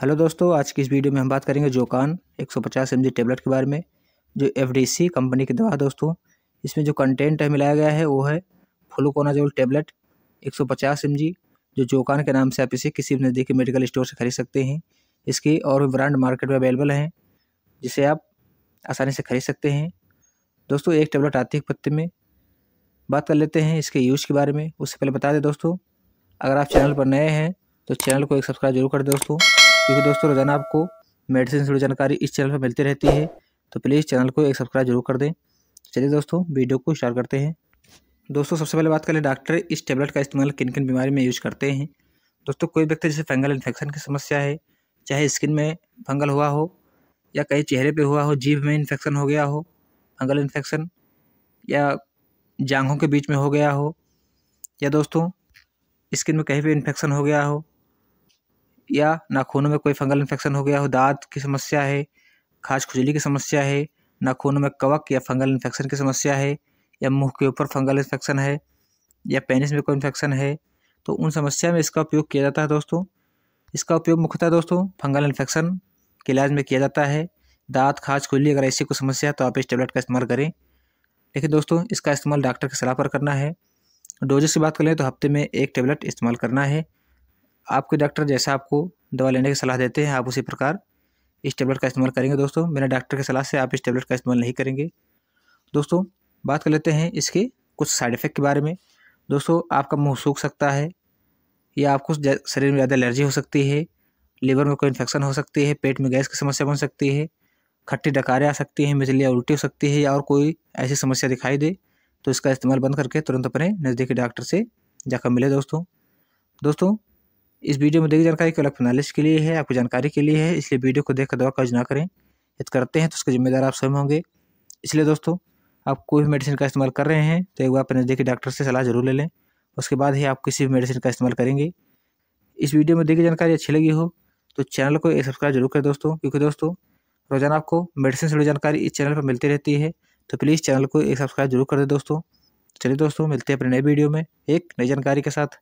hello दोस्तों आज की इस वीडियो में हम बात करेंगे जोकान 150 एमजी टेबलेट के बारे में जो एफडीसी कंपनी की दवा दोस्तों इसमें जो कंटेंट है मिलाया गया है वो है फ्लूकोनाजोल टेबलेट 150 जी जो जोकान के नाम से आप इसे किसी भी नज़दीकी मेडिकल स्टोर से खरीद सकते हैं इसके और भी ब्रांड मार्केट में अवेलेबल हैं जिसे आप आसानी से खरीद सकते हैं दोस्तों एक टेबलेट आती है पत्ते में बात कर लेते हैं इसके यूज़ के बारे में उससे पहले बता दें दोस्तों अगर आप चैनल पर नए हैं तो चैनल को एक सब्सक्राइब जरूर कर दोस्तों क्योंकि दोस्तों रोजाना आपको मेडिसिन से जानकारी इस चैनल पर मिलती रहती है तो प्लीज़ चैनल को एक सब्सक्राइब जरूर कर दें चलिए दोस्तों वीडियो को स्टार्ट करते हैं दोस्तों सबसे पहले बात करें डॉक्टर इस टेबलेट का इस्तेमाल किन किन बीमारी में यूज करते हैं दोस्तों कोई व्यक्ति जैसे फंगल इन्फेक्शन की समस्या है चाहे स्किन में फंगल हुआ हो या कहीं चेहरे पे हुआ हो जीभ में इन्फेक्शन हो गया हो फंगल इन्फेक्शन या जांघों के बीच में हो गया हो या दोस्तों स्किन में कहीं पर इन्फेक्शन हो गया हो या नाखूनों में कोई फंगल इन्फेक्शन हो गया हो दांत की समस्या है खाज खुजली की समस्या है नाखूनों में कवक या फंगल इन्फेक्शन की समस्या है या मुंह के ऊपर फंगल इन्फेक्शन है या पेनिस में कोई इन्फेक्शन है तो उन समस्या में इसका उपयोग किया जाता है दोस्तों इसका उपयोग मुख्यतः दोस्तों फंगल इन्फेक्शन के इलाज में किया जाता है दांत खाज खुजली अगर ऐसी कोई समस्या है तो आप इस टेबलेट का इस्तेमाल करें लेकिन दोस्तों इसका इस्तेमाल डॉक्टर की सलाह पर करना है डोजेस की बात करें तो हफ्ते में एक टेबलेट इस्तेमाल करना है आपके डॉक्टर जैसा आपको दवा लेने की सलाह देते हैं आप उसी प्रकार इस टेबलेट का इस्तेमाल करेंगे दोस्तों बिना डॉक्टर की सलाह से आप इस टेबलेट का इस्तेमाल नहीं करेंगे दोस्तों बात कर लेते हैं इसके कुछ साइड इफ़ेक्ट के बारे में दोस्तों आपका मुंह सूख सकता है या आपको शरीर में ज़्यादा एलर्जी हो सकती है लीवर में कोई इन्फेक्शन हो सकती है पेट में गैस की समस्या बन सकती है खट्टी डकारें आ सकती हैं मिजलियाँ उल्टी हो सकती है या और कोई ऐसी समस्या दिखाई दे तो इसका इस्तेमाल बंद करके तुरंत अपने नज़दीकी डॉक्टर से जाकर मिले दोस्तों दोस्तों इस वीडियो में दी जानकारी केवल आपकी के लिए है आपकी जानकारी के लिए है इसलिए वीडियो को देखकर दवा कर्ज ना करें यदि करते हैं तो उसके जिम्मेदार आप स्वयं होंगे इसलिए दोस्तों आप कोई भी मेडिसिन का इस्तेमाल कर रहे हैं तो एक बार अपने नज़दीकी डॉक्टर से सलाह जरूर ले लें उसके बाद ही आप किसी भी मेडिसिन का इस्तेमाल करेंगे इस वीडियो में दी जानकारी अच्छी लगी हो तो चैनल को सब्सक्राइब जरूर करें दोस्तों क्योंकि दोस्तों रोजाना आपको मेडिसिन से जुड़ी जानकारी इस चैनल पर मिलती रहती है तो प्लीज़ चैनल को एक सब्सक्राइब जरूर कर दे दोस्तों चलिए दोस्तों मिलते हैं अपने नए वीडियो में एक नई जानकारी के साथ